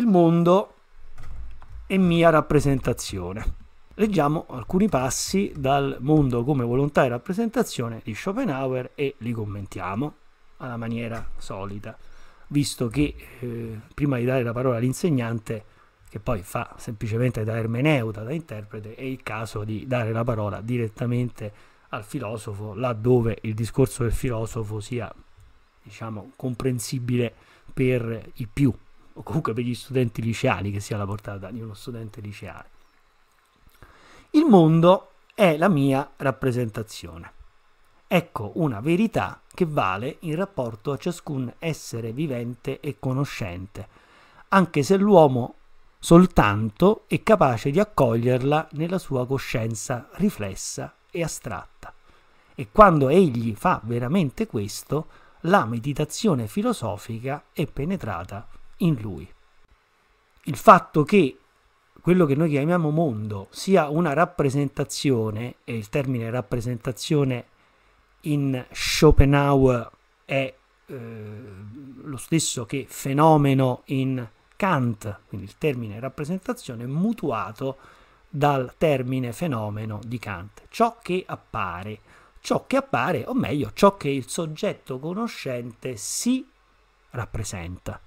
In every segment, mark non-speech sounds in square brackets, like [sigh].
il mondo e mia rappresentazione. Leggiamo alcuni passi dal mondo come volontà e rappresentazione di Schopenhauer e li commentiamo alla maniera solita, visto che eh, prima di dare la parola all'insegnante, che poi fa semplicemente da ermeneuta, da interprete, è il caso di dare la parola direttamente al filosofo, laddove il discorso del filosofo sia, diciamo, comprensibile per i più o comunque per gli studenti liceali che sia la portata di uno studente liceale. Il mondo è la mia rappresentazione. Ecco una verità che vale in rapporto a ciascun essere vivente e conoscente, anche se l'uomo soltanto è capace di accoglierla nella sua coscienza riflessa e astratta. E quando egli fa veramente questo, la meditazione filosofica è penetrata in lui. Il fatto che quello che noi chiamiamo mondo sia una rappresentazione, e il termine rappresentazione in Schopenhauer è eh, lo stesso che fenomeno in Kant, quindi il termine rappresentazione è mutuato dal termine fenomeno di Kant, ciò che appare, ciò che appare, o meglio, ciò che il soggetto conoscente si rappresenta.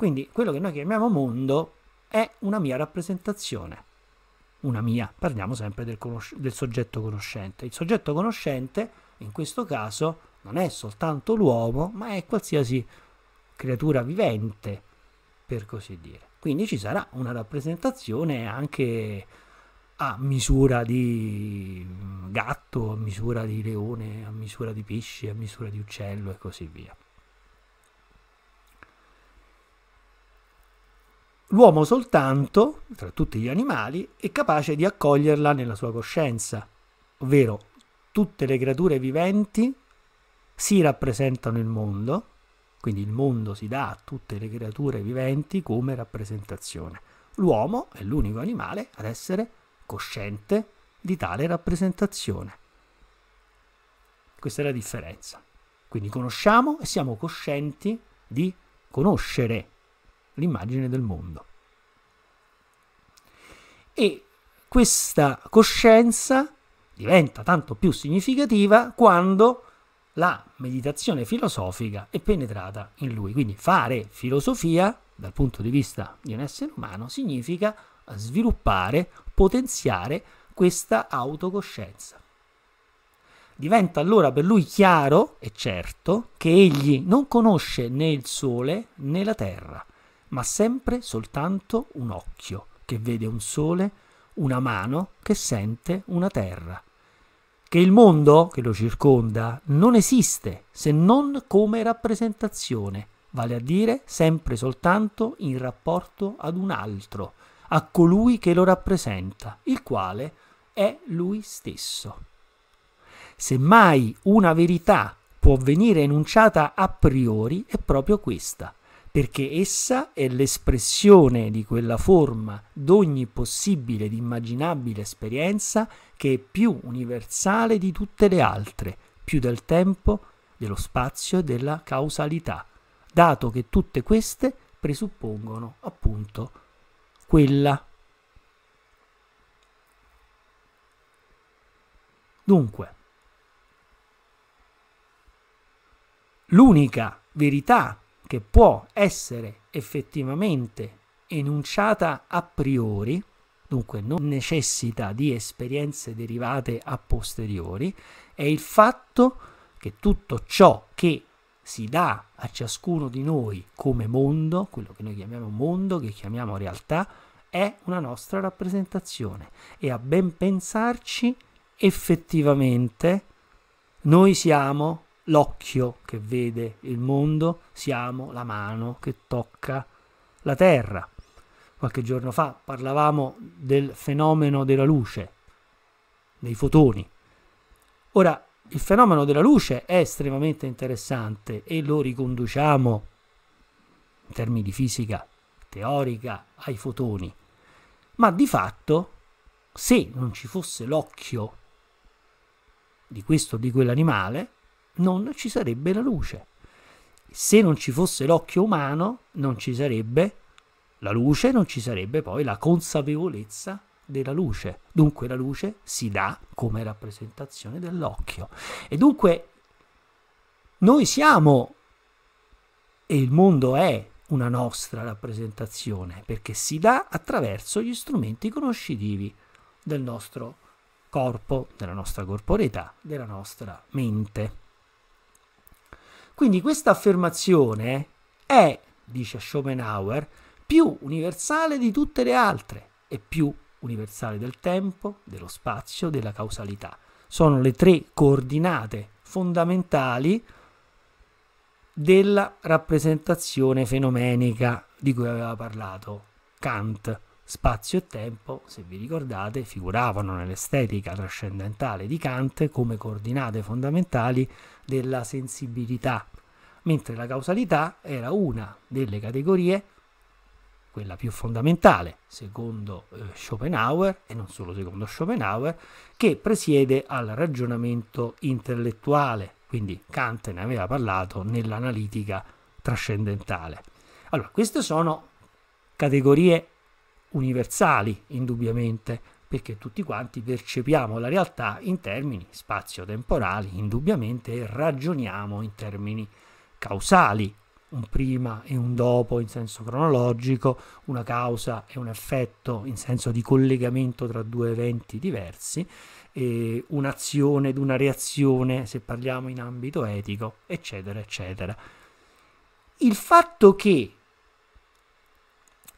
Quindi quello che noi chiamiamo mondo è una mia rappresentazione. Una mia, parliamo sempre del, conosc- del soggetto conoscente. Il soggetto conoscente, in questo caso, non è soltanto l'uomo, ma è qualsiasi creatura vivente, per così dire. Quindi ci sarà una rappresentazione anche a misura di mm, gatto, a misura di leone, a misura di pesce, a misura di uccello e così via. L'uomo soltanto, tra tutti gli animali, è capace di accoglierla nella sua coscienza, ovvero tutte le creature viventi si rappresentano il mondo, quindi il mondo si dà a tutte le creature viventi come rappresentazione. L'uomo è l'unico animale ad essere cosciente di tale rappresentazione. Questa è la differenza. Quindi conosciamo e siamo coscienti di conoscere l'immagine del mondo. E questa coscienza diventa tanto più significativa quando la meditazione filosofica è penetrata in lui. Quindi fare filosofia dal punto di vista di un essere umano significa sviluppare, potenziare questa autocoscienza. Diventa allora per lui chiaro e certo che egli non conosce né il sole né la terra, ma sempre soltanto un occhio che vede un sole, una mano che sente una terra. Che il mondo che lo circonda non esiste se non come rappresentazione, vale a dire sempre soltanto in rapporto ad un altro, a colui che lo rappresenta, il quale è lui stesso. Se mai una verità può venire enunciata a priori è proprio questa, perché essa è l'espressione di quella forma d'ogni possibile ed immaginabile esperienza che è più universale di tutte le altre, più del tempo, dello spazio e della causalità, dato che tutte queste presuppongono appunto quella. Dunque, l'unica verità che può essere effettivamente enunciata a priori, dunque non necessita di esperienze derivate a posteriori, è il fatto che tutto ciò che si dà a ciascuno di noi come mondo, quello che noi chiamiamo mondo, che chiamiamo realtà, è una nostra rappresentazione e a ben pensarci effettivamente noi siamo l'occhio che vede il mondo, siamo la mano che tocca la terra. Qualche giorno fa parlavamo del fenomeno della luce, dei fotoni. Ora, il fenomeno della luce è estremamente interessante e lo riconduciamo in termini di fisica teorica ai fotoni, ma di fatto se non ci fosse l'occhio di questo o di quell'animale, non ci sarebbe la luce. Se non ci fosse l'occhio umano, non ci sarebbe la luce, non ci sarebbe poi la consapevolezza della luce. Dunque la luce si dà come rappresentazione dell'occhio. E dunque noi siamo e il mondo è una nostra rappresentazione perché si dà attraverso gli strumenti conoscitivi del nostro corpo, della nostra corporeità, della nostra mente. Quindi questa affermazione è, dice Schopenhauer, più universale di tutte le altre e più universale del tempo, dello spazio, della causalità. Sono le tre coordinate fondamentali della rappresentazione fenomenica di cui aveva parlato Kant. Spazio e tempo, se vi ricordate, figuravano nell'estetica trascendentale di Kant come coordinate fondamentali della sensibilità mentre la causalità era una delle categorie, quella più fondamentale, secondo eh, Schopenhauer, e non solo secondo Schopenhauer, che presiede al ragionamento intellettuale, quindi Kant ne aveva parlato nell'analitica trascendentale. Allora, queste sono categorie universali, indubbiamente, perché tutti quanti percepiamo la realtà in termini spazio-temporali, indubbiamente, e ragioniamo in termini causali, un prima e un dopo in senso cronologico, una causa e un effetto in senso di collegamento tra due eventi diversi, un'azione ed una reazione se parliamo in ambito etico, eccetera, eccetera. Il fatto che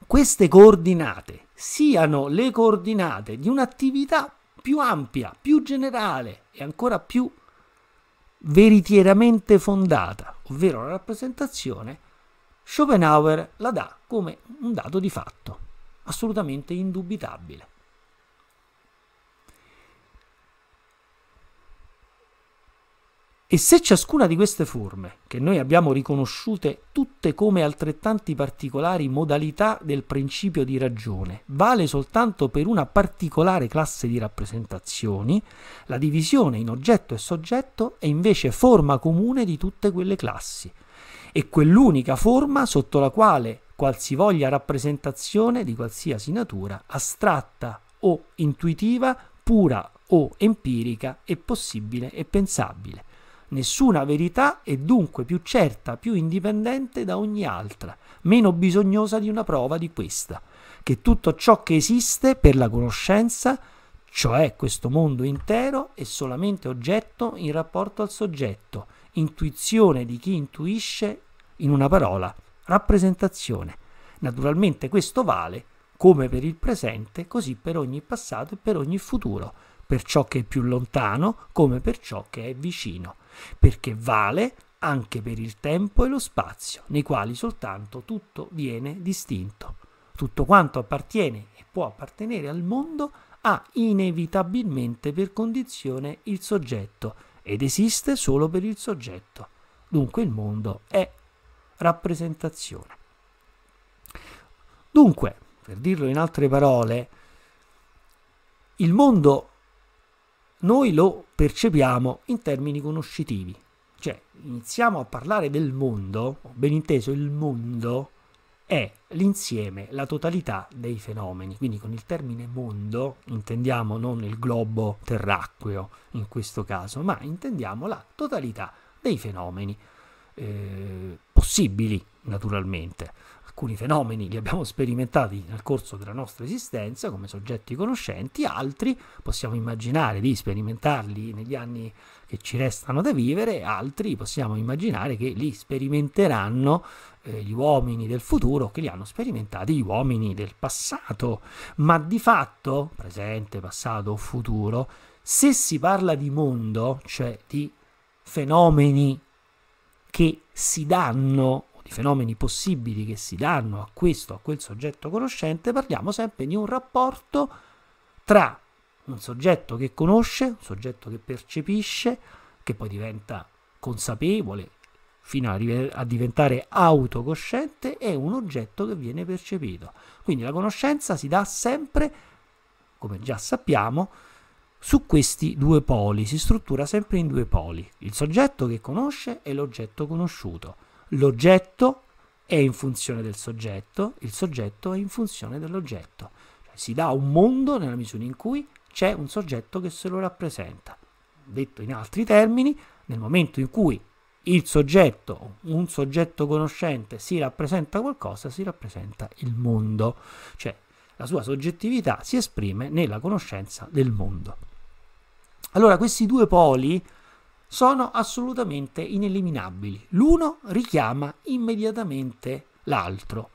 queste coordinate siano le coordinate di un'attività più ampia, più generale e ancora più veritieramente fondata, ovvero la rappresentazione, Schopenhauer la dà come un dato di fatto, assolutamente indubitabile. E se ciascuna di queste forme, che noi abbiamo riconosciute tutte come altrettanti particolari modalità del principio di ragione, vale soltanto per una particolare classe di rappresentazioni, la divisione in oggetto e soggetto è invece forma comune di tutte quelle classi, e quell'unica forma sotto la quale qualsivoglia rappresentazione di qualsiasi natura, astratta o intuitiva, pura o empirica, è possibile e pensabile nessuna verità è dunque più certa, più indipendente da ogni altra, meno bisognosa di una prova di questa, che tutto ciò che esiste per la conoscenza, cioè questo mondo intero, è solamente oggetto in rapporto al soggetto, intuizione di chi intuisce, in una parola, rappresentazione. Naturalmente questo vale come per il presente, così per ogni passato e per ogni futuro, per ciò che è più lontano come per ciò che è vicino perché vale anche per il tempo e lo spazio, nei quali soltanto tutto viene distinto. Tutto quanto appartiene e può appartenere al mondo ha inevitabilmente per condizione il soggetto ed esiste solo per il soggetto. Dunque il mondo è rappresentazione. Dunque, per dirlo in altre parole, il mondo noi lo percepiamo in termini conoscitivi. Cioè, iniziamo a parlare del mondo, ben inteso il mondo è l'insieme, la totalità dei fenomeni. Quindi con il termine mondo intendiamo non il globo terracqueo in questo caso, ma intendiamo la totalità dei fenomeni eh, possibili, naturalmente alcuni fenomeni li abbiamo sperimentati nel corso della nostra esistenza come soggetti conoscenti, altri possiamo immaginare di sperimentarli negli anni che ci restano da vivere, altri possiamo immaginare che li sperimenteranno eh, gli uomini del futuro che li hanno sperimentati gli uomini del passato, ma di fatto, presente, passato o futuro, se si parla di mondo, cioè di fenomeni che si danno fenomeni possibili che si danno a questo, o a quel soggetto conoscente, parliamo sempre di un rapporto tra un soggetto che conosce, un soggetto che percepisce, che poi diventa consapevole fino a, diventare autocosciente, e un oggetto che viene percepito. Quindi la conoscenza si dà sempre, come già sappiamo, su questi due poli, si struttura sempre in due poli, il soggetto che conosce e l'oggetto conosciuto l'oggetto è in funzione del soggetto, il soggetto è in funzione dell'oggetto. Cioè, si dà un mondo nella misura in cui c'è un soggetto che se lo rappresenta. Detto in altri termini, nel momento in cui il soggetto, un soggetto conoscente, si rappresenta qualcosa, si rappresenta il mondo. Cioè, la sua soggettività si esprime nella conoscenza del mondo. Allora, questi due poli sono assolutamente ineliminabili. L'uno richiama immediatamente l'altro.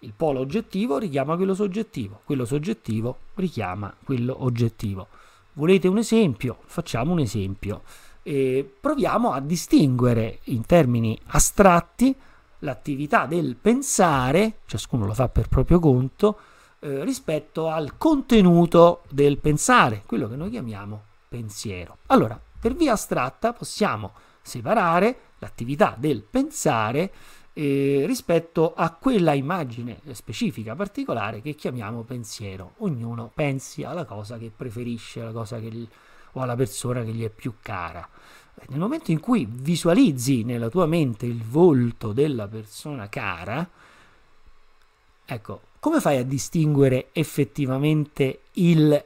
Il polo oggettivo richiama quello soggettivo, quello soggettivo richiama quello oggettivo. Volete un esempio? Facciamo un esempio. E proviamo a distinguere in termini astratti l'attività del pensare, ciascuno lo fa per proprio conto, eh, rispetto al contenuto del pensare, quello che noi chiamiamo pensiero. Allora, per via astratta possiamo separare l'attività del pensare eh, rispetto a quella immagine specifica, particolare che chiamiamo pensiero. Ognuno pensi alla cosa che preferisce, alla cosa che, o alla persona che gli è più cara. Eh, nel momento in cui visualizzi nella tua mente il volto della persona cara, ecco, come fai a distinguere effettivamente il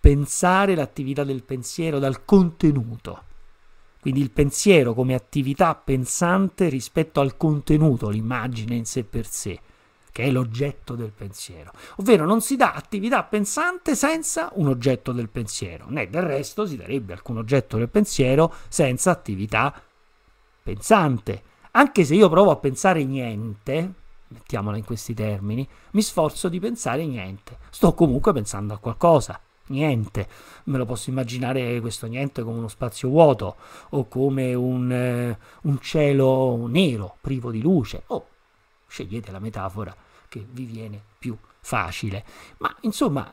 pensare l'attività del pensiero dal contenuto. Quindi il pensiero come attività pensante rispetto al contenuto, l'immagine in sé per sé, che è l'oggetto del pensiero. Ovvero non si dà attività pensante senza un oggetto del pensiero, né del resto si darebbe alcun oggetto del pensiero senza attività pensante. Anche se io provo a pensare niente, mettiamola in questi termini, mi sforzo di pensare niente, sto comunque pensando a qualcosa niente. Me lo posso immaginare questo niente come uno spazio vuoto o come un, eh, un cielo nero privo di luce. O oh, scegliete la metafora che vi viene più facile. Ma insomma,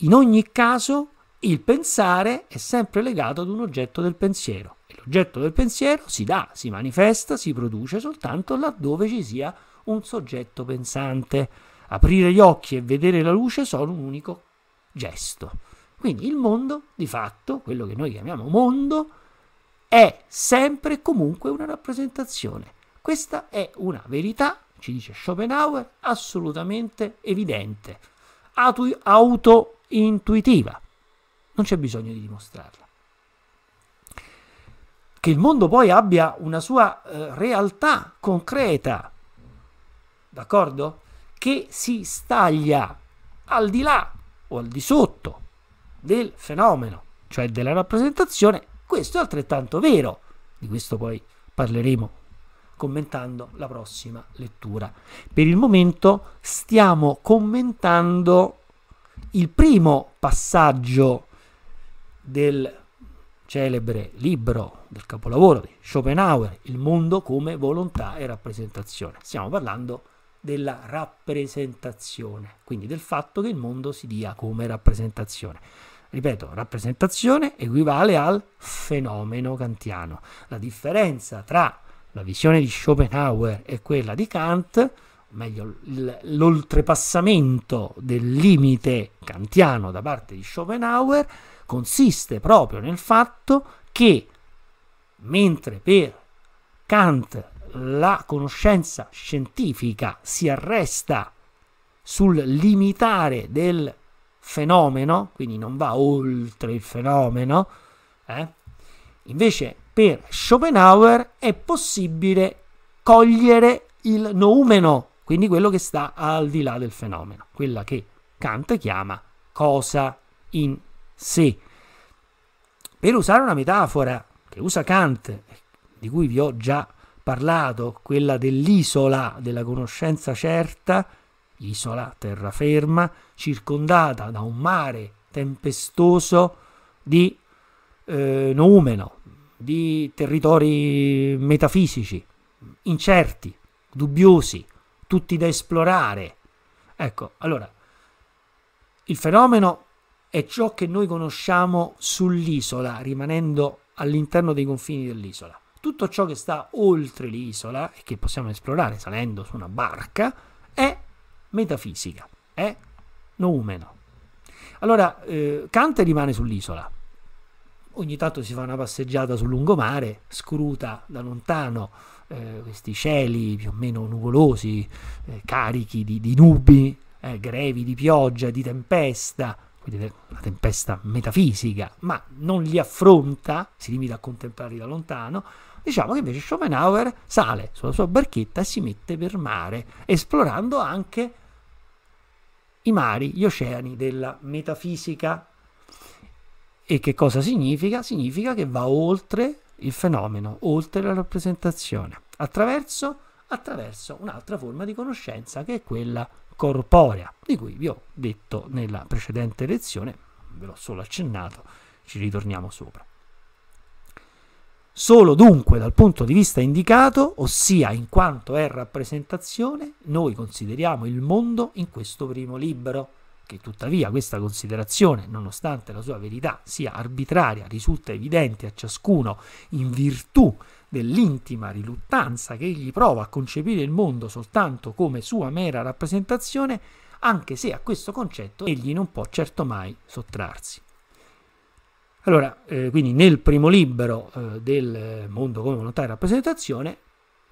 in ogni caso, il pensare è sempre legato ad un oggetto del pensiero. E l'oggetto del pensiero si dà, si manifesta, si produce soltanto laddove ci sia un soggetto pensante. Aprire gli occhi e vedere la luce sono un unico gesto. Quindi il mondo, di fatto, quello che noi chiamiamo mondo, è sempre e comunque una rappresentazione. Questa è una verità, ci dice Schopenhauer, assolutamente evidente, autointuitiva. Non c'è bisogno di dimostrarla. Che il mondo poi abbia una sua eh, realtà concreta, d'accordo? Che si staglia al di là o al di sotto del fenomeno, cioè della rappresentazione, questo è altrettanto vero. Di questo poi parleremo commentando la prossima lettura. Per il momento stiamo commentando il primo passaggio del celebre libro del capolavoro di Schopenhauer, Il mondo come volontà e rappresentazione. Stiamo parlando di della rappresentazione, quindi del fatto che il mondo si dia come rappresentazione. Ripeto, rappresentazione equivale al fenomeno kantiano. La differenza tra la visione di Schopenhauer e quella di Kant, o meglio l'oltrepassamento del limite kantiano da parte di Schopenhauer, consiste proprio nel fatto che mentre per Kant la conoscenza scientifica si arresta sul limitare del fenomeno, quindi non va oltre il fenomeno, eh? invece per Schopenhauer è possibile cogliere il noumeno, quindi quello che sta al di là del fenomeno, quella che Kant chiama cosa in sé. Per usare una metafora che usa Kant, di cui vi ho già parlato, quella dell'isola della conoscenza certa, isola, terraferma, circondata da un mare tempestoso di eh, noumeno, di territori metafisici, incerti, dubbiosi, tutti da esplorare. Ecco, allora, il fenomeno è ciò che noi conosciamo sull'isola, rimanendo all'interno dei confini dell'isola tutto ciò che sta oltre l'isola e che possiamo esplorare salendo su una barca è metafisica, è noumeno. Allora, eh, Kant rimane sull'isola. Ogni tanto si fa una passeggiata sul lungomare, scruta da lontano eh, questi cieli più o meno nuvolosi, eh, carichi di, di nubi, eh, grevi di pioggia, di tempesta, quindi una tempesta metafisica, ma non li affronta, si limita a contemplarli da lontano, diciamo che invece Schopenhauer sale sulla sua barchetta e si mette per mare, esplorando anche i mari, gli oceani della metafisica. E che cosa significa? Significa che va oltre il fenomeno, oltre la rappresentazione, attraverso, attraverso un'altra forma di conoscenza che è quella corporea, di cui vi ho detto nella precedente lezione, ve l'ho solo accennato, ci ritorniamo sopra. Solo dunque dal punto di vista indicato, ossia in quanto è rappresentazione, noi consideriamo il mondo in questo primo libro, che tuttavia questa considerazione, nonostante la sua verità sia arbitraria, risulta evidente a ciascuno in virtù dell'intima riluttanza che egli prova a concepire il mondo soltanto come sua mera rappresentazione, anche se a questo concetto egli non può certo mai sottrarsi. Allora, eh, quindi nel primo libro eh, del eh, mondo come volontà e rappresentazione,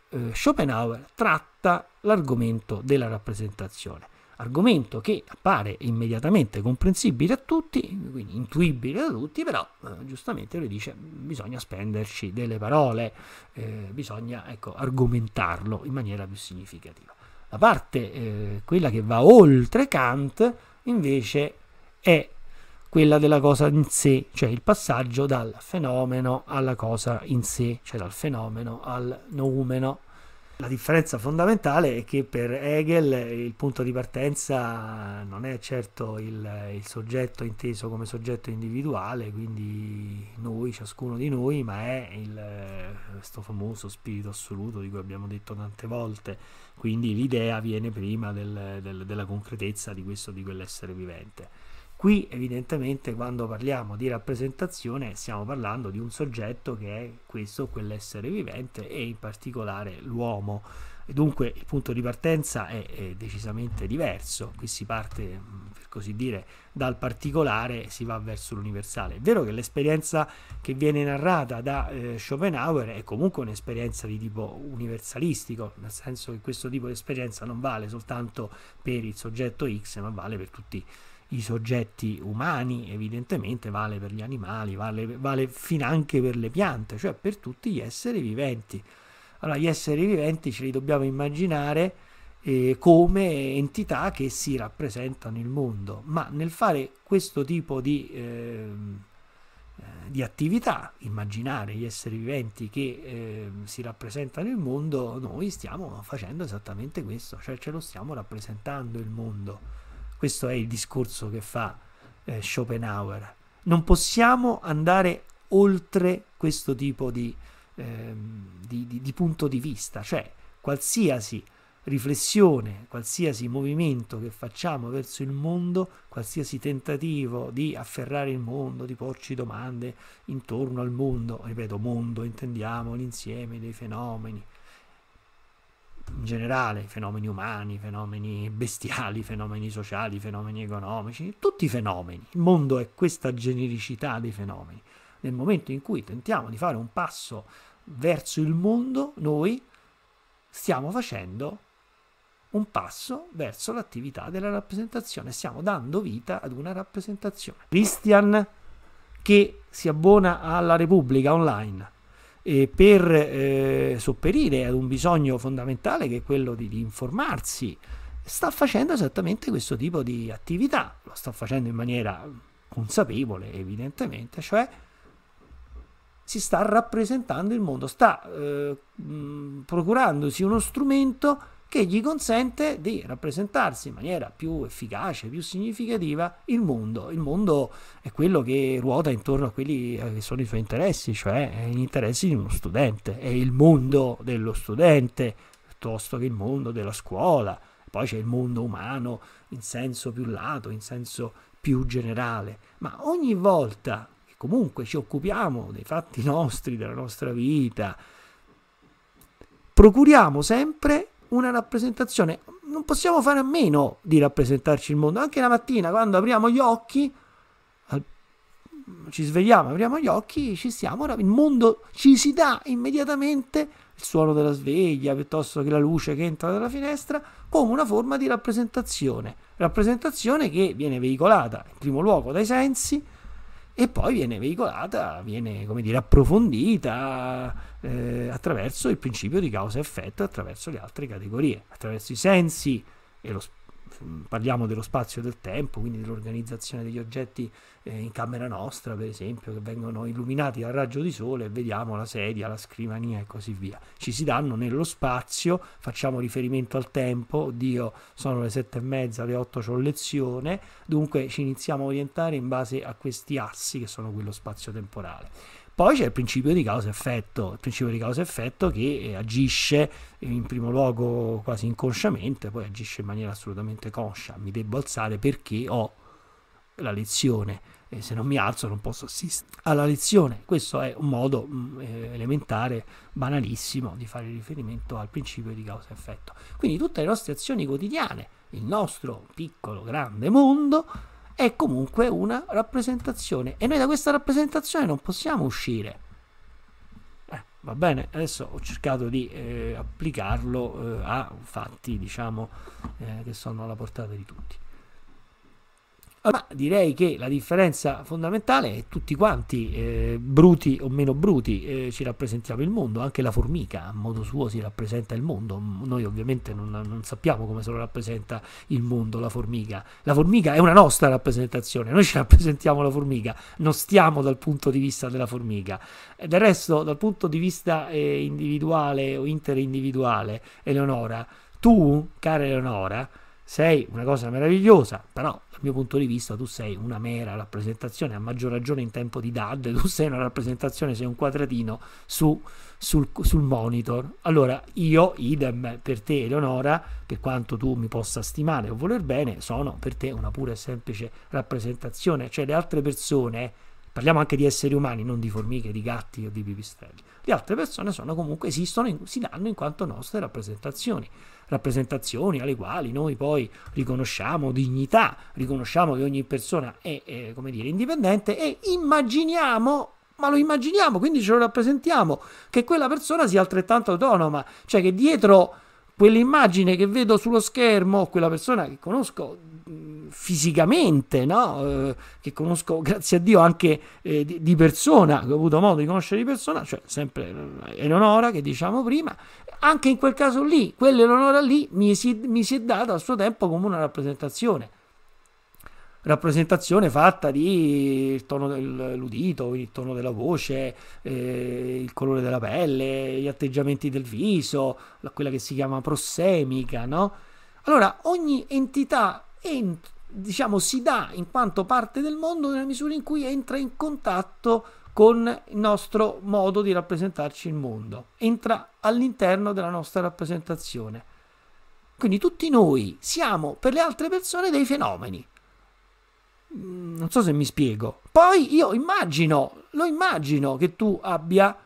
eh, Schopenhauer tratta l'argomento della rappresentazione, argomento che appare immediatamente comprensibile a tutti, quindi intuibile da tutti, però eh, giustamente lui dice bisogna spenderci delle parole, eh, bisogna ecco, argomentarlo in maniera più significativa. La parte, quella che va oltre Kant, invece è quella della cosa in sé, cioè il passaggio dal fenomeno alla cosa in sé, cioè dal fenomeno al noumeno. La differenza fondamentale è che per Hegel il punto di partenza non è certo il, il, soggetto inteso come soggetto individuale, quindi noi, ciascuno di noi, ma è il, questo famoso spirito assoluto di cui abbiamo detto tante volte. Quindi l'idea viene prima del, del, della concretezza di questo di quell'essere vivente. Qui evidentemente quando parliamo di rappresentazione stiamo parlando di un soggetto che è questo, quell'essere vivente e in particolare l'uomo. Dunque il punto di partenza è, è, decisamente diverso, qui si parte mm, per così dire dal particolare e si va verso l'universale. È vero che l'esperienza che viene narrata da eh, Schopenhauer è comunque un'esperienza di tipo universalistico, nel senso che questo tipo di esperienza non vale soltanto per il soggetto X ma vale per tutti i i soggetti umani, evidentemente vale per gli animali, vale, vale fin anche per le piante, cioè per tutti gli esseri viventi. Allora gli esseri viventi ce li dobbiamo immaginare eh, come entità che si rappresentano il mondo, ma nel fare questo tipo di, ehm, eh, di attività, immaginare gli esseri viventi che eh, si rappresentano il mondo, noi stiamo facendo esattamente questo, cioè ce lo stiamo rappresentando il mondo. Questo è il discorso che fa eh, Schopenhauer. Non possiamo andare oltre questo tipo di, eh, di, di, di punto di vista, cioè qualsiasi riflessione, qualsiasi movimento che facciamo verso il mondo, qualsiasi tentativo di afferrare il mondo, di porci domande intorno al mondo, ripeto, mondo intendiamo l'insieme dei fenomeni, in generale, fenomeni umani, fenomeni bestiali, fenomeni sociali, fenomeni economici, tutti i fenomeni. Il mondo è questa genericità dei fenomeni. Nel momento in cui tentiamo di fare un passo verso il mondo, noi stiamo facendo un passo verso l'attività della rappresentazione, stiamo dando vita ad una rappresentazione. Christian che si abbona alla Repubblica online eh, per eh, sopperire ad un bisogno fondamentale che è quello di, di informarsi, sta facendo esattamente questo tipo di attività, lo sta facendo in maniera consapevole evidentemente, cioè si sta rappresentando il mondo, sta eh, procurandosi uno strumento che gli consente di rappresentarsi in maniera più efficace, più significativa il mondo. Il mondo è quello che ruota intorno a quelli eh, che sono i suoi interessi, cioè eh, gli interessi di uno studente, è il mondo dello studente piuttosto che il mondo della scuola. Poi c'è il mondo umano in senso più lato, in senso più generale, ma ogni volta che comunque ci occupiamo dei fatti nostri, della nostra vita, procuriamo sempre una rappresentazione. Non possiamo fare a meno di rappresentarci il mondo. Anche la mattina, quando apriamo gli occhi, ci svegliamo, apriamo gli occhi, ci siamo, il mondo ci si dà immediatamente il suono della sveglia piuttosto che la luce che entra dalla finestra come una forma di rappresentazione, rappresentazione che viene veicolata in primo luogo dai sensi e poi viene veicolata, viene come dire approfondita, eh, attraverso il principio di causa e effetto, attraverso le altre categorie, attraverso i sensi e lo parliamo dello spazio e del tempo, quindi dell'organizzazione degli oggetti eh, in camera nostra, per esempio, che vengono illuminati dal raggio di sole vediamo la sedia, la scrivania e così via. Ci si danno nello spazio, facciamo riferimento al tempo, oddio, sono le sette e mezza, le otto c'ho lezione, dunque ci iniziamo a orientare in base a questi assi che sono quello spazio temporale. Poi c'è il principio di causa-effetto, il principio di causa-effetto che eh, agisce in primo luogo quasi inconsciamente, poi agisce in maniera assolutamente conscia. Mi devo alzare perché ho la lezione e se non mi alzo non posso assistere alla lezione. Questo è un modo mm, eh, elementare, banalissimo, di fare riferimento al principio di causa-effetto. Quindi tutte le nostre azioni quotidiane, il nostro piccolo, grande mondo, è comunque una rappresentazione e noi da questa rappresentazione non possiamo uscire. Eh, va bene, adesso ho cercato di eh, applicarlo eh, a fatti, diciamo, eh, che sono alla portata di tutti ma direi che la differenza fondamentale è che tutti quanti, eh, bruti o meno bruti, eh, ci rappresentiamo il mondo, anche la formica a modo suo si rappresenta il mondo, noi ovviamente non, non sappiamo come se lo rappresenta il mondo la formica, la formica è una nostra rappresentazione, noi ci rappresentiamo la formica, non stiamo dal punto di vista della formica, e del resto dal punto di vista eh, individuale o interindividuale, Eleonora, tu, cara Eleonora, sei una cosa meravigliosa, però dal mio punto di vista tu sei una mera rappresentazione, a maggior ragione in tempo di DAD, [laughs] tu sei una rappresentazione, sei un quadratino su, sul, sul, monitor. Allora io, idem per te Eleonora, per quanto tu mi possa stimare o voler bene, sono per te una pura e semplice rappresentazione, cioè le altre persone, parliamo anche di esseri umani, non di formiche, di gatti o di pipistrelli, le altre persone sono comunque, esistono, si danno in quanto nostre rappresentazioni rappresentazioni alle quali noi poi riconosciamo dignità, riconosciamo che ogni persona è, è come dire, indipendente e immaginiamo ma lo immaginiamo, quindi ce lo rappresentiamo, che quella persona sia altrettanto autonoma, cioè che dietro quell'immagine che vedo sullo schermo, quella persona che conosco fisicamente, no? eh, che conosco [laughs] grazie a Dio anche eh, di, di, persona, che ho avuto modo di conoscere di persona, cioè sempre eh, Eleonora che diciamo prima, anche in quel caso lì, quell'Eleonora lì mi si, mi si è data a suo tempo come una rappresentazione rappresentazione fatta di il tono dell'udito, il tono della voce, eh, il colore della pelle, gli atteggiamenti del viso, quella che si chiama prossemica, no? Allora, ogni entità ent- diciamo, si dà in quanto parte del mondo nella misura in cui entra in contatto con il nostro modo di rappresentarci il mondo, entra all'interno della nostra rappresentazione. Quindi tutti noi siamo per le altre persone dei fenomeni. Mm, non so se mi spiego. Poi io immagino, lo immagino che tu abbia,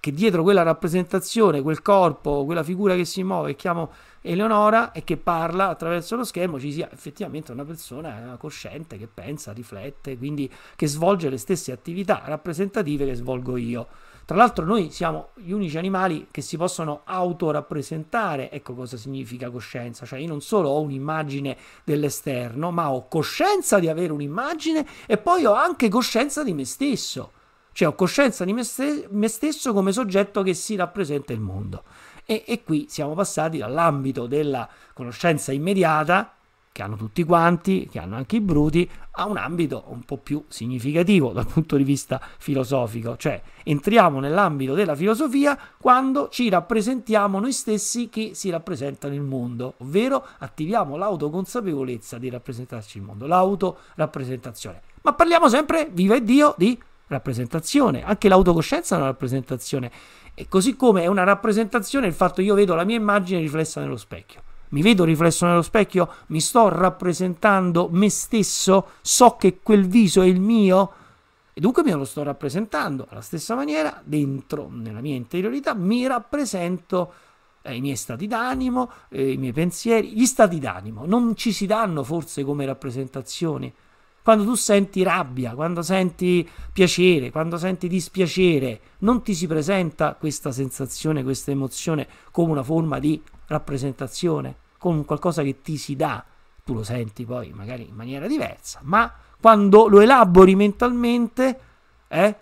che dietro quella rappresentazione, quel corpo, quella figura che si muove, chiamo Eleonora e che parla attraverso lo schermo ci sia effettivamente una persona cosciente che pensa, riflette, quindi che svolge le stesse attività rappresentative che svolgo io. Tra l'altro noi siamo gli unici animali che si possono autorappresentare, ecco cosa significa coscienza, cioè io non solo ho un'immagine dell'esterno, ma ho coscienza di avere un'immagine e poi ho anche coscienza di me stesso, cioè ho coscienza di me, st- me stesso come soggetto che si rappresenta il mondo. E, e qui siamo passati dall'ambito della conoscenza immediata, che hanno tutti quanti, che hanno anche i bruti, a un ambito un po' più significativo dal punto di vista filosofico, cioè entriamo nell'ambito della filosofia quando ci rappresentiamo noi stessi che si rappresentano il mondo, ovvero attiviamo l'autoconsapevolezza di rappresentarci il mondo, l'autorappresentazione. Ma parliamo sempre, viva Dio, di rappresentazione, anche l'autocoscienza è una rappresentazione e così come è una rappresentazione il fatto che io vedo la mia immagine riflessa nello specchio. Mi vedo riflesso nello specchio, mi sto rappresentando me stesso, so che quel viso è il mio e dunque me lo sto rappresentando alla stessa maniera dentro nella mia interiorità mi rappresento eh, i miei stati d'animo, eh, i miei pensieri, gli stati d'animo non ci si danno forse come rappresentazioni quando tu senti rabbia, quando senti piacere, quando senti dispiacere, non ti si presenta questa sensazione, questa emozione come una forma di rappresentazione, come qualcosa che ti si dà. Tu lo senti poi magari in maniera diversa, ma quando lo elabori mentalmente, eh,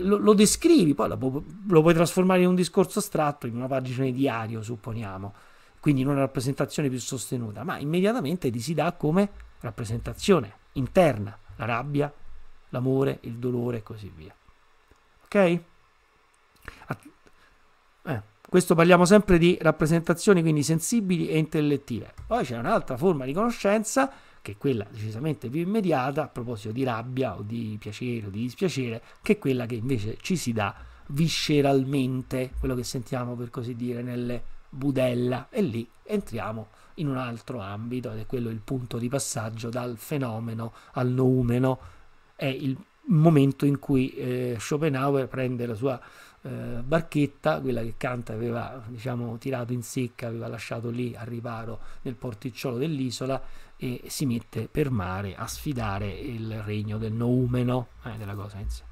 lo, lo, descrivi, poi lo, lo puoi trasformare in un discorso astratto, in una pagina di diario, supponiamo quindi in una rappresentazione più sostenuta, ma immediatamente ti si dà come rappresentazione interna, la rabbia, l'amore, il dolore e così via. Ok? Eh, questo parliamo sempre di rappresentazioni quindi sensibili e intellettive. Poi c'è un'altra forma di conoscenza che è quella decisamente più immediata a proposito di rabbia o di piacere o di dispiacere, che è quella che invece ci si dà visceralmente, quello che sentiamo per così dire nelle budella e lì entriamo in un altro ambito ed è quello il punto di passaggio dal fenomeno al noumeno, è il momento in cui eh, Schopenhauer prende la sua eh, barchetta, quella che Kant aveva diciamo, tirato in secca, aveva lasciato lì al riparo nel porticciolo dell'isola e si mette per mare a sfidare il regno del noumeno, eh, della cosa in sé.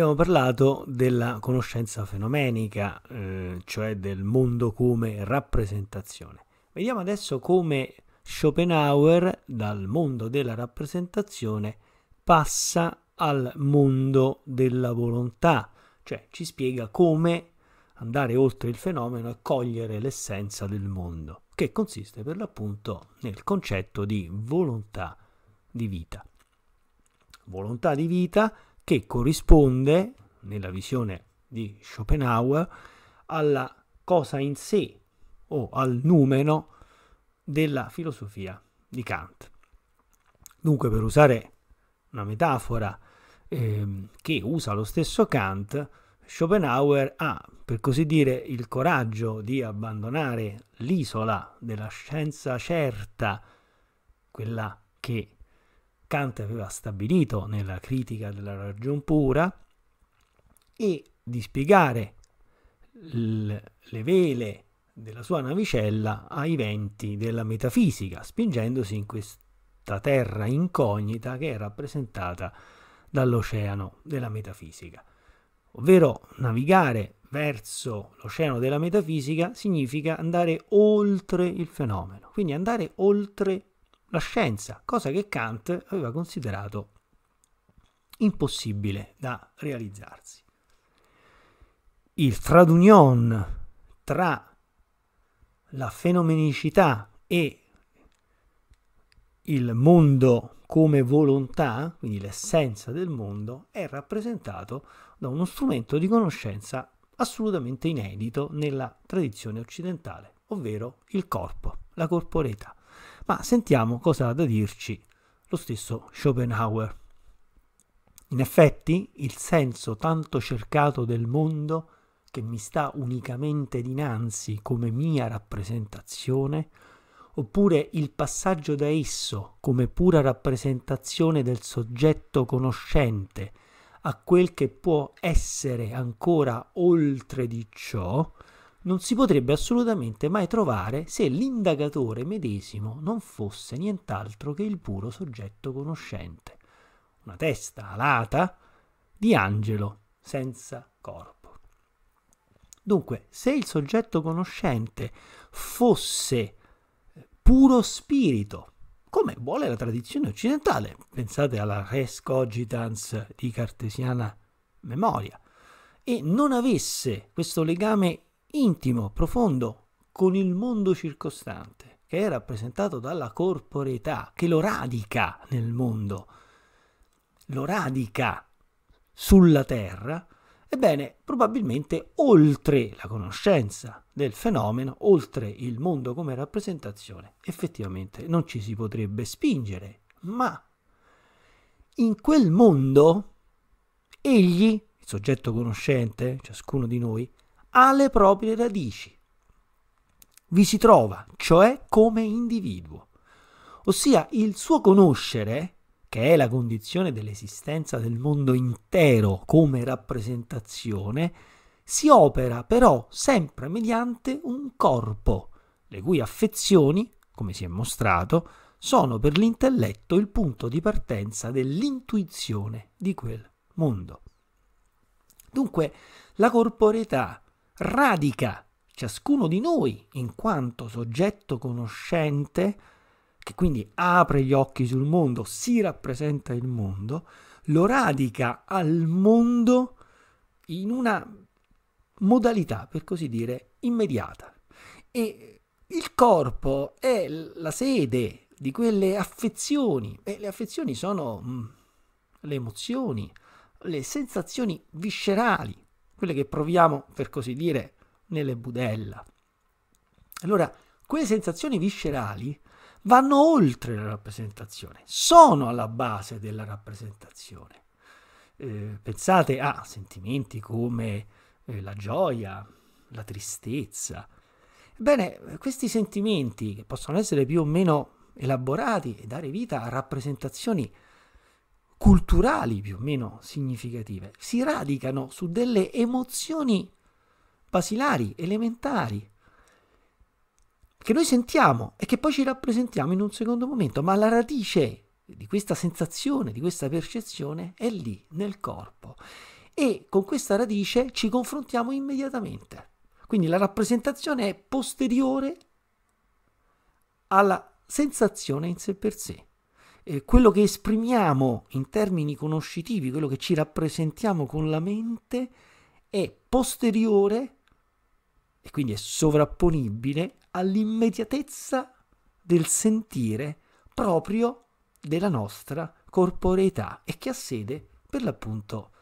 Abbiamo parlato della conoscenza fenomenica, eh, cioè del mondo come rappresentazione. Vediamo adesso come Schopenhauer dal mondo della rappresentazione passa al mondo della volontà, cioè ci spiega come andare oltre il fenomeno e cogliere l'essenza del mondo, che consiste per l'appunto nel concetto di volontà di vita. Volontà di vita che corrisponde, nella visione di Schopenhauer, alla cosa in sé o al numero della filosofia di Kant. Dunque, per usare una metafora eh, che usa lo stesso Kant, Schopenhauer ha, per così dire, il coraggio di abbandonare l'isola della scienza certa, quella che Kant aveva stabilito nella critica della ragion pura e di spiegare le vele della sua navicella ai venti della metafisica, spingendosi in questa terra incognita che è rappresentata dall'oceano della metafisica. Ovvero navigare verso l'oceano della metafisica significa andare oltre il fenomeno, quindi andare oltre la scienza, cosa che Kant aveva considerato impossibile da realizzarsi. Il tradunion tra la fenomenicità e il mondo come volontà, quindi l'essenza del mondo, è rappresentato da uno strumento di conoscenza assolutamente inedito nella tradizione occidentale, ovvero il corpo, la corporeità ma sentiamo cosa ha da dirci lo stesso Schopenhauer. In effetti, il senso tanto cercato del mondo, che mi sta unicamente dinanzi come mia rappresentazione, oppure il passaggio da esso come pura rappresentazione del soggetto conoscente a quel che può essere ancora oltre di ciò, non si potrebbe assolutamente mai trovare se l'indagatore medesimo non fosse nient'altro che il puro soggetto conoscente, una testa alata di angelo senza corpo. Dunque, se il soggetto conoscente fosse puro spirito, come vuole la tradizione occidentale, pensate alla res cogitans di cartesiana memoria, e non avesse questo legame intimo, profondo con il mondo circostante, che è rappresentato dalla corporeità, che lo radica nel mondo, lo radica sulla terra, ebbene, probabilmente oltre la conoscenza del fenomeno, oltre il mondo come rappresentazione, effettivamente non ci si potrebbe spingere, ma in quel mondo egli, il soggetto conoscente, ciascuno di noi, alle proprie radici. Vi si trova, cioè come individuo, ossia il suo conoscere, che è la condizione dell'esistenza del mondo intero come rappresentazione, si opera però sempre mediante un corpo, le cui affezioni, come si è mostrato, sono per l'intelletto il punto di partenza dell'intuizione di quel mondo. Dunque, la corporeità radica ciascuno di noi in quanto soggetto conoscente, che quindi apre gli occhi sul mondo, si rappresenta il mondo, lo radica al mondo in una modalità, per così dire, immediata. E il corpo è la sede di quelle affezioni e le affezioni sono mh, mm, le emozioni, le sensazioni viscerali quelle che proviamo, per così dire, nelle budella. Allora, quelle sensazioni viscerali vanno oltre la rappresentazione, sono alla base della rappresentazione. Eh, pensate a sentimenti come eh, la gioia, la tristezza. Ebbene, questi sentimenti che possono essere più o meno elaborati e dare vita a rappresentazioni culturali più o meno significative, si radicano su delle emozioni basilari, elementari, che noi sentiamo e che poi ci rappresentiamo in un secondo momento, ma la radice di questa sensazione, di questa percezione è lì, nel corpo. E con questa radice ci confrontiamo immediatamente. Quindi la rappresentazione è posteriore alla sensazione in sé per sé eh, quello che esprimiamo in termini conoscitivi, quello che ci rappresentiamo con la mente, è posteriore e quindi è sovrapponibile all'immediatezza del sentire proprio della nostra corporeità e che ha sede per l'appunto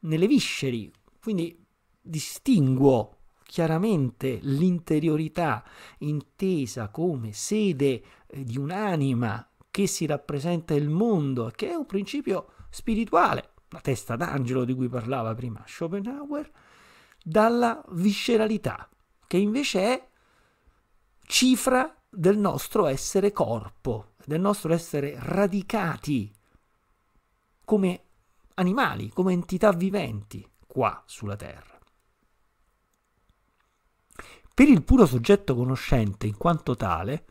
nelle visceri. Quindi distinguo chiaramente l'interiorità intesa come sede eh, di un'anima che si rappresenta il mondo, che è un principio spirituale, la testa d'angelo di cui parlava prima Schopenhauer, dalla visceralità, che invece è cifra del nostro essere corpo, del nostro essere radicati come animali, come entità viventi qua sulla Terra. Per il puro soggetto conoscente in quanto tale,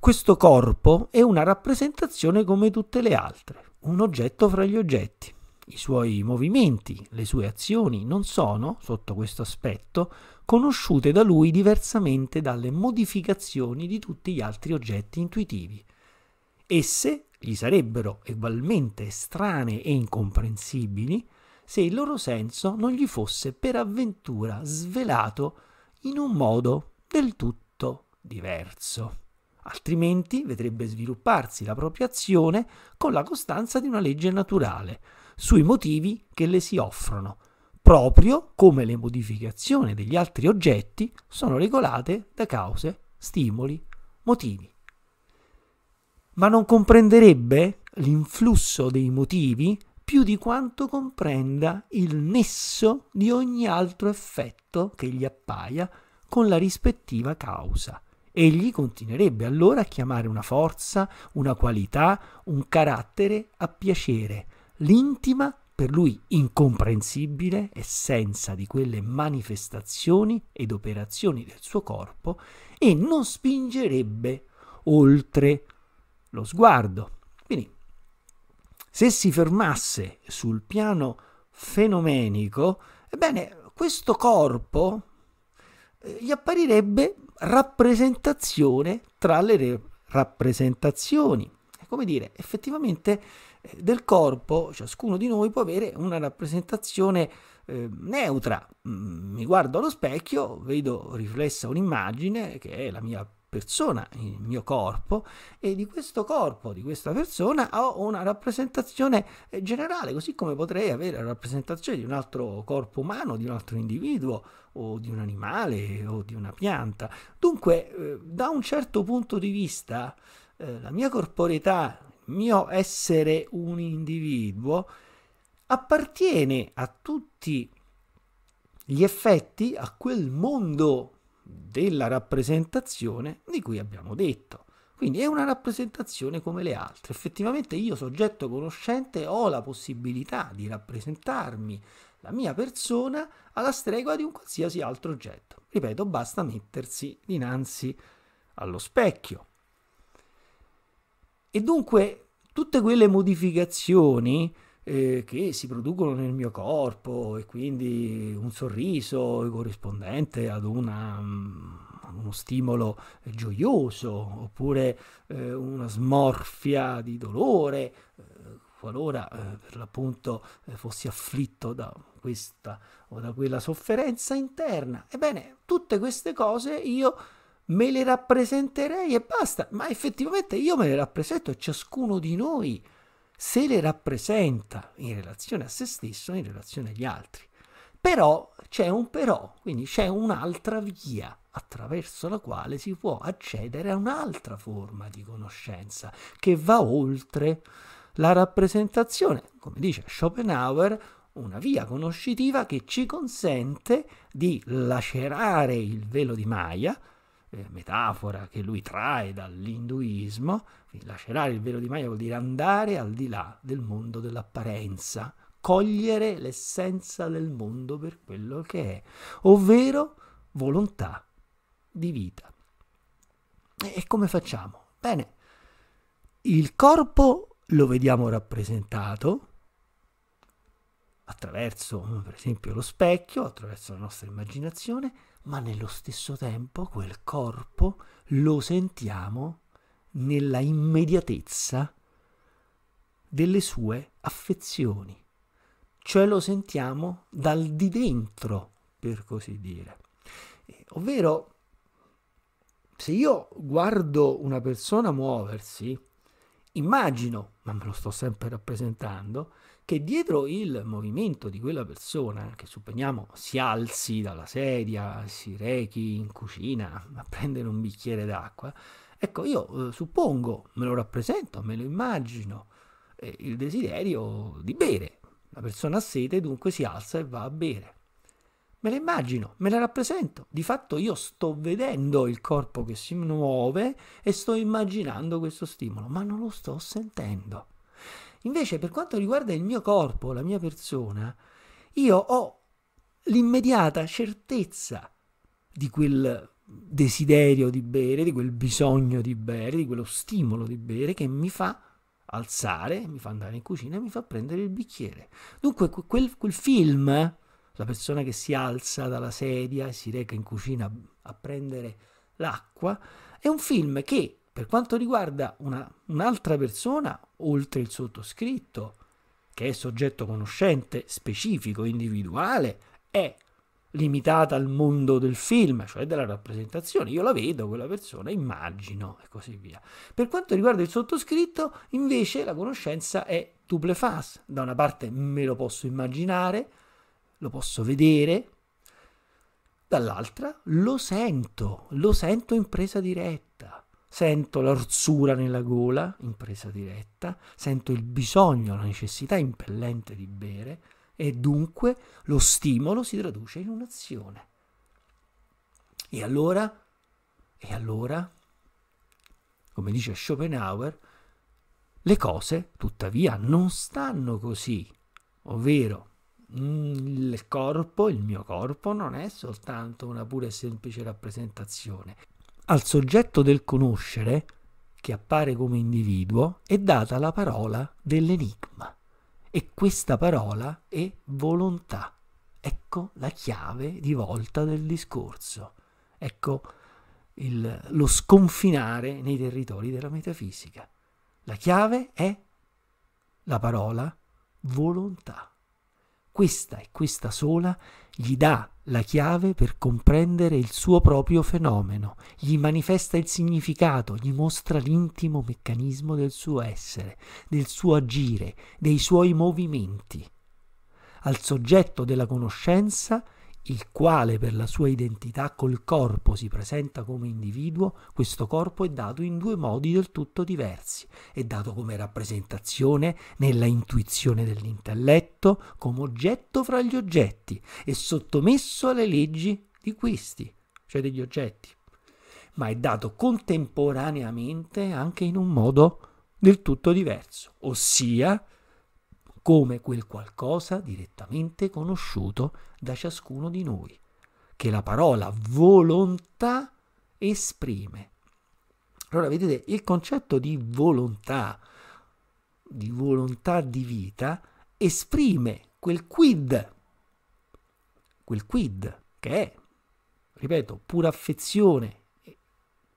questo corpo è una rappresentazione come tutte le altre, un oggetto fra gli oggetti. I suoi movimenti, le sue azioni non sono, sotto questo aspetto, conosciute da lui diversamente dalle modificazioni di tutti gli altri oggetti intuitivi. Esse gli sarebbero ugualmente strane e incomprensibili se il loro senso non gli fosse per avventura svelato in un modo del tutto diverso altrimenti vedrebbe svilupparsi la propria azione con la costanza di una legge naturale, sui motivi che le si offrono, proprio come le modificazioni degli altri oggetti sono regolate da cause, stimoli, motivi. Ma non comprenderebbe l'influsso dei motivi più di quanto comprenda il nesso di ogni altro effetto che gli appaia con la rispettiva causa egli continuerebbe allora a chiamare una forza, una qualità, un carattere a piacere, l'intima, per lui incomprensibile, essenza di quelle manifestazioni ed operazioni del suo corpo, e non spingerebbe oltre lo sguardo. Quindi, se si fermasse sul piano fenomenico, ebbene, questo corpo, eh, gli apparirebbe rappresentazione tra le rappresentazioni. È come dire, effettivamente eh, del corpo ciascuno di noi può avere una rappresentazione eh, neutra. Mm, mi guardo allo specchio, vedo riflessa un'immagine che è la mia persona, il mio corpo, e di questo corpo, di questa persona, ho una rappresentazione eh, generale, così come potrei avere la rappresentazione di un altro corpo umano, di un altro individuo, o di un animale, o di una pianta. Dunque, eh, da un certo punto di vista, eh, la mia corporeità, il mio essere un individuo, appartiene a tutti gli effetti, a quel mondo della rappresentazione di cui abbiamo detto. Quindi è una rappresentazione come le altre. Effettivamente io, soggetto conoscente, ho la possibilità di rappresentarmi la mia persona alla stregua di un qualsiasi altro oggetto. Ripeto, basta mettersi dinanzi allo specchio. E dunque tutte quelle modificazioni eh, che si producono nel mio corpo e quindi un sorriso corrispondente ad una, mm, uno stimolo gioioso oppure eh, una smorfia di dolore eh, qualora eh, per l'appunto eh, fossi afflitto da questa o da quella sofferenza interna. Ebbene, tutte queste cose io me le rappresenterei e basta, ma effettivamente io me le rappresento e ciascuno di noi se le rappresenta in relazione a se stesso in relazione agli altri. Però c'è un però, quindi c'è un'altra via attraverso la quale si può accedere a un'altra forma di conoscenza che va oltre la rappresentazione, come dice Schopenhauer, una via conoscitiva che ci consente di lacerare il velo di Maya, eh, metafora che lui trae dall'induismo, lascerare il velo di Maya vuol dire andare al di là del mondo dell'apparenza, cogliere l'essenza del mondo per quello che è, ovvero volontà di vita. E come facciamo? Bene, il corpo lo vediamo rappresentato attraverso per esempio lo specchio, attraverso la nostra immaginazione, ma nello stesso tempo quel corpo lo sentiamo nella immediatezza delle sue affezioni, cioè lo sentiamo dal di dentro, per così dire. Eh, ovvero, se io guardo una persona muoversi, immagino, ma me lo sto sempre rappresentando, che dietro il movimento di quella persona, che supponiamo si alzi dalla sedia, si rechi in cucina a prendere un bicchiere d'acqua, ecco io eh, suppongo, me lo rappresento, me lo immagino, eh, il desiderio di bere. La persona ha sete, dunque si alza e va a bere. Me la immagino, me la rappresento. Di fatto io sto vedendo il corpo che si muove e sto immaginando questo stimolo, ma non lo sto sentendo. Invece per quanto riguarda il mio corpo, la mia persona, io ho l'immediata certezza di quel desiderio di bere, di quel bisogno di bere, di quello stimolo di bere che mi fa alzare, mi fa andare in cucina e mi fa prendere il bicchiere. Dunque quel, quel film, la persona che si alza dalla sedia e si reca in cucina a prendere l'acqua, è un film che per quanto riguarda una, un'altra persona, oltre il sottoscritto, che è soggetto conoscente specifico, individuale, è limitata al mondo del film, cioè della rappresentazione. Io la vedo quella persona, immagino e così via. Per quanto riguarda il sottoscritto, invece, la conoscenza è double fast. Da una parte me lo posso immaginare, lo posso vedere, dall'altra lo sento, lo sento in presa diretta sento l'orsura nella gola in presa diretta, sento il bisogno, la necessità impellente di bere e dunque lo stimolo si traduce in un'azione. E allora, e allora, come dice Schopenhauer, le cose tuttavia non stanno così, ovvero mm, il corpo, il mio corpo, non è soltanto una pura e semplice rappresentazione, al soggetto del conoscere, che appare come individuo, è data la parola dell'enigma e questa parola è volontà. Ecco la chiave di volta del discorso. Ecco il, lo sconfinare nei territori della metafisica. La chiave è la parola volontà. Questa e questa sola gli dà la chiave per comprendere il suo proprio fenomeno, gli manifesta il significato, gli mostra l'intimo meccanismo del suo essere, del suo agire, dei suoi movimenti. Al soggetto della conoscenza il quale per la sua identità col corpo si presenta come individuo, questo corpo è dato in due modi del tutto diversi. È dato come rappresentazione nella intuizione dell'intelletto, come oggetto fra gli oggetti, e sottomesso alle leggi di questi, cioè degli oggetti, ma è dato contemporaneamente anche in un modo del tutto diverso, ossia come quel qualcosa direttamente conosciuto da ciascuno di noi, che la parola volontà esprime. Allora vedete, il concetto di volontà, di volontà di vita, esprime quel quid, quel quid che è, ripeto, pura affezione,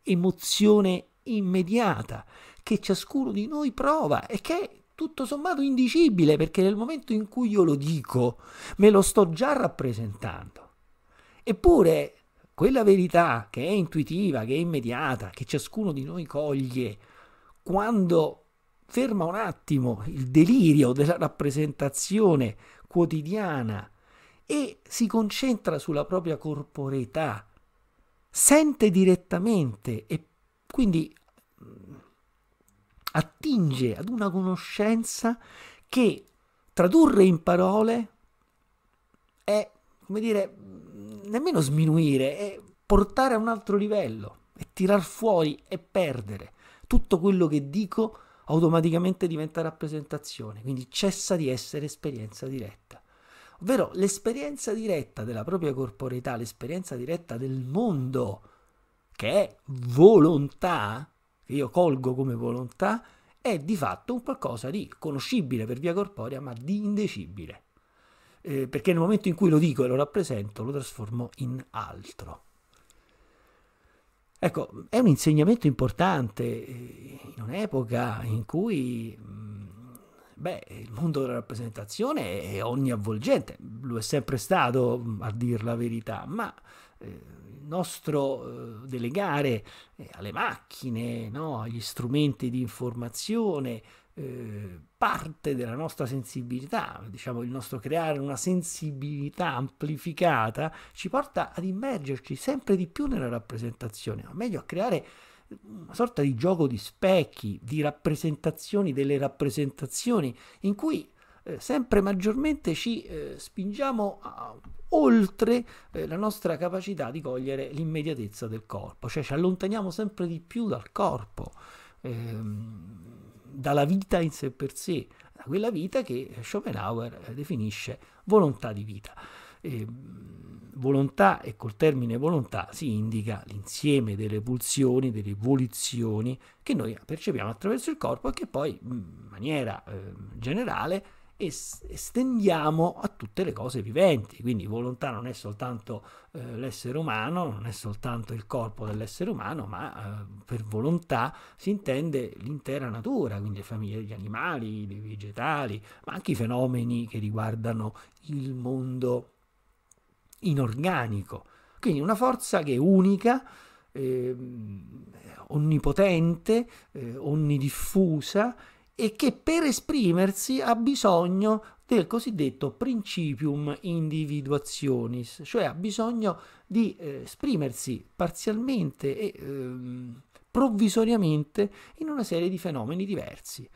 emozione immediata che ciascuno di noi prova e che è tutto sommato indicibile, perché nel momento in cui io lo dico, me lo sto già rappresentando. Eppure, quella verità che è intuitiva, che è immediata, che ciascuno di noi coglie, quando ferma un attimo il delirio della rappresentazione quotidiana e si concentra sulla propria corporeità, sente direttamente e quindi attinge ad una conoscenza che tradurre in parole è, come dire, nemmeno sminuire, è portare a un altro livello, è tirar fuori, e perdere. Tutto quello che dico automaticamente diventa rappresentazione, quindi cessa di essere esperienza diretta. Ovvero l'esperienza diretta della propria corporeità, l'esperienza diretta del mondo, che è volontà, che io colgo come volontà, è di fatto un qualcosa di conoscibile per via corporea, ma di indecibile. Eh, perché nel momento in cui lo dico e lo rappresento, lo trasformo in altro. Ecco, è un insegnamento importante eh, in un'epoca in cui mm, beh, il mondo della rappresentazione è ogni avvolgente, lo è sempre stato mm, a dir la verità, ma eh, nostro eh, delegare eh, alle macchine, no? agli strumenti di informazione, eh, parte della nostra sensibilità, diciamo il nostro creare una sensibilità amplificata, ci porta ad immergerci sempre di più nella rappresentazione, o meglio a creare una sorta di gioco di specchi, di rappresentazioni delle rappresentazioni, in cui eh, sempre maggiormente ci eh, spingiamo a, oltre eh, la nostra capacità di cogliere l'immediatezza del corpo, cioè ci allontaniamo sempre di più dal corpo, ehm, dalla vita in sé per sé, da quella vita che Schopenhauer eh, definisce volontà di vita. E, ehm, volontà e col termine volontà si indica l'insieme delle pulsioni, delle volizioni che noi percepiamo attraverso il corpo e che poi in maniera ehm, generale estendiamo a tutte le cose viventi. Quindi volontà non è soltanto eh, l'essere umano, non è soltanto il corpo dell'essere umano, ma eh, per volontà si intende l'intera natura, quindi le famiglie degli animali, dei vegetali, ma anche i fenomeni che riguardano il mondo inorganico. Quindi una forza che è unica, eh, onnipotente, eh, onnidiffusa e che per esprimersi ha bisogno del cosiddetto principium individuationis, cioè ha bisogno di eh, esprimersi parzialmente e eh, provvisoriamente in una serie di fenomeni diversi.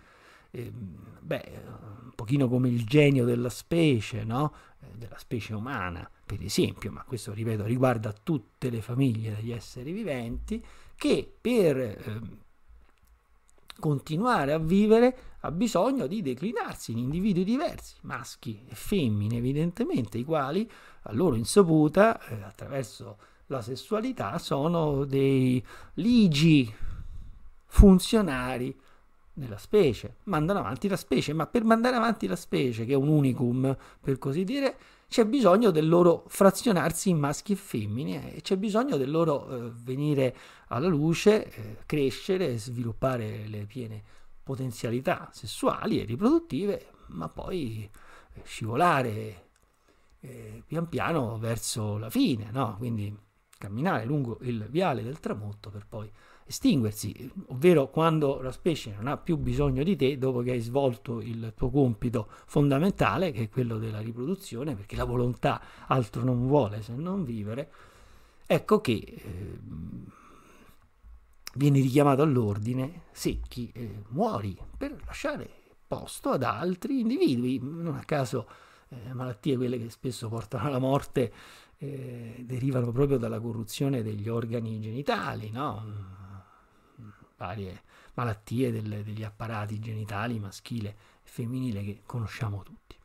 Ehm, beh, un pochino come il genio della specie, no? Eh, della specie umana, per esempio, ma questo, ripeto, riguarda tutte le famiglie degli esseri viventi, che per ehm, continuare a vivere ha bisogno di declinarsi in individui diversi, maschi e femmine evidentemente, i quali a loro insaputa, eh, attraverso la sessualità, sono dei ligi funzionari della specie, mandano avanti la specie, ma per mandare avanti la specie, che è un unicum per così dire, c'è bisogno del loro frazionarsi in maschi e femmine e c'è bisogno del loro eh, venire alla luce, eh, crescere, sviluppare le piene potenzialità sessuali e riproduttive, ma poi eh, scivolare eh, pian piano verso la fine, no? quindi camminare lungo il viale del tramonto per poi estinguersi, ovvero quando la specie non ha più bisogno di te dopo che hai svolto il tuo compito fondamentale, che è quello della riproduzione, perché la volontà altro non vuole se non vivere, ecco che eh, viene richiamato all'ordine secchi, eh, muori per lasciare posto ad altri individui, non a caso eh, malattie quelle che spesso portano alla morte eh, derivano proprio dalla corruzione degli organi genitali, no? varie malattie del, degli apparati genitali maschile e femminile che conosciamo tutti.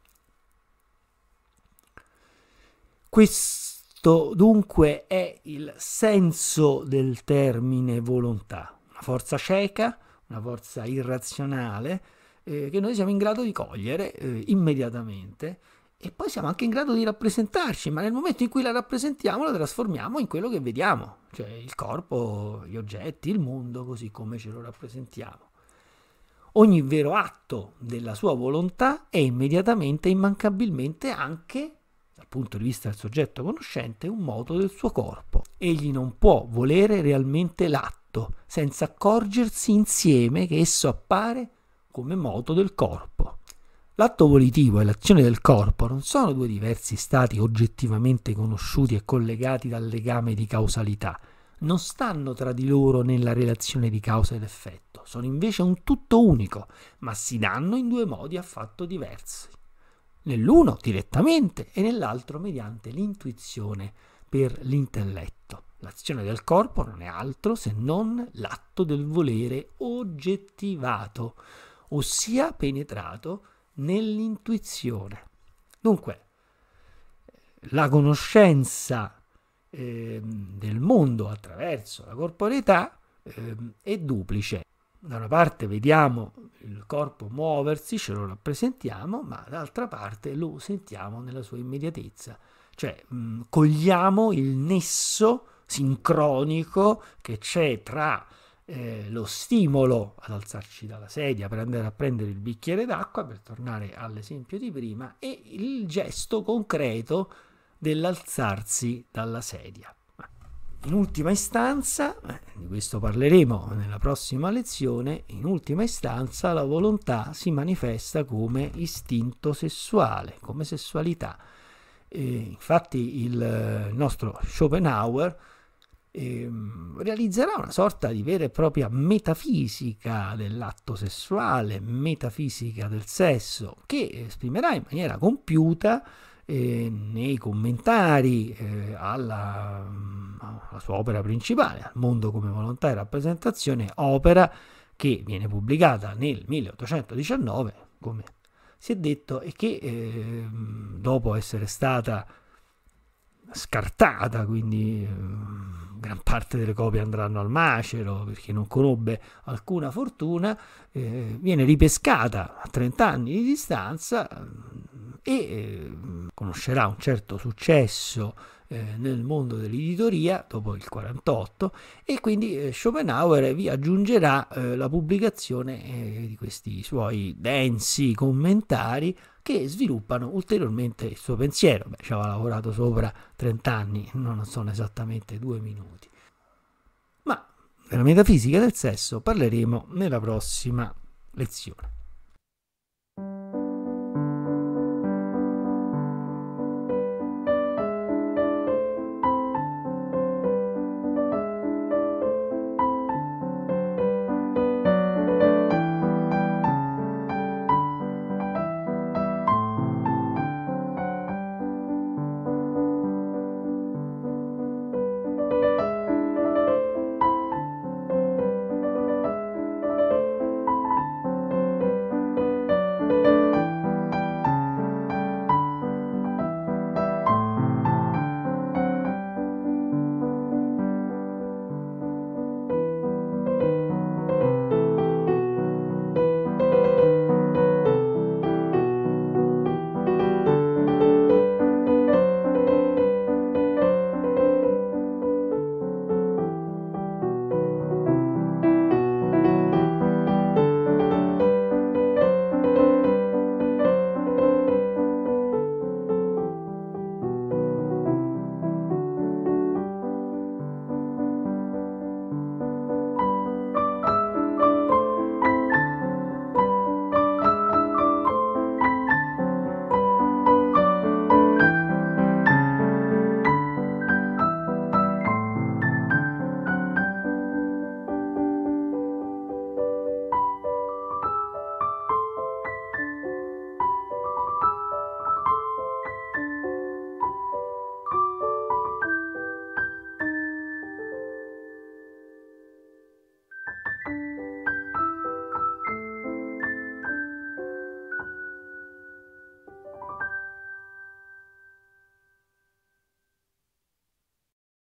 Questo dunque è il senso del termine volontà, una forza cieca, una forza irrazionale eh, che noi siamo in grado di cogliere eh, immediatamente e poi siamo anche in grado di rappresentarci, ma nel momento in cui la rappresentiamo la trasformiamo in quello che vediamo, cioè il corpo, gli oggetti, il mondo così come ce lo rappresentiamo. Ogni vero atto della sua volontà è immediatamente e immancabilmente anche, dal punto di vista del soggetto conoscente, un moto del suo corpo. Egli non può volere realmente l'atto senza accorgersi insieme che esso appare come moto del corpo. L'atto volitivo e l'azione del corpo non sono due diversi stati oggettivamente conosciuti e collegati dal legame di causalità, non stanno tra di loro nella relazione di causa ed effetto, sono invece un tutto unico, ma si danno in due modi affatto diversi. Nell'uno direttamente e nell'altro mediante l'intuizione per l'intelletto. L'azione del corpo non è altro se non l'atto del volere oggettivato, ossia penetrato nell'intuizione. Dunque, la conoscenza eh, del mondo attraverso la corporeità eh, è duplice. Da una parte vediamo il corpo muoversi, ce lo rappresentiamo, ma dall'altra parte lo sentiamo nella sua immediatezza. Cioè, mh, cogliamo il nesso sincronico che c'è tra eh, lo stimolo ad alzarci dalla sedia per andare a prendere il bicchiere d'acqua, per tornare all'esempio di prima, e il gesto concreto dell'alzarsi dalla sedia. In ultima istanza, eh, di questo parleremo nella prossima lezione, in ultima istanza la volontà si manifesta come istinto sessuale, come sessualità. E infatti il eh, nostro Schopenhauer Ehm, realizzerà una sorta di vera e propria metafisica dell'atto sessuale, metafisica del sesso, che esprimerà in maniera compiuta eh, nei commentari eh, alla, alla, sua opera principale, al mondo come volontà e rappresentazione, opera che viene pubblicata nel 1819, come si è detto, e che ehm, dopo essere stata scartata, quindi ehm, gran parte delle copie andranno al macero perché non conobbe alcuna fortuna, eh, viene ripescata a 30 anni di distanza ehm, e eh, conoscerà un certo successo eh, nel mondo dell'editoria dopo il 48 e quindi eh, Schopenhauer vi aggiungerà eh, la pubblicazione di questi suoi densi commentari che sviluppano ulteriormente il suo pensiero. Beh, ci aveva lavorato sopra 30 anni, non sono esattamente due minuti. Ma della metafisica del sesso parleremo nella prossima lezione.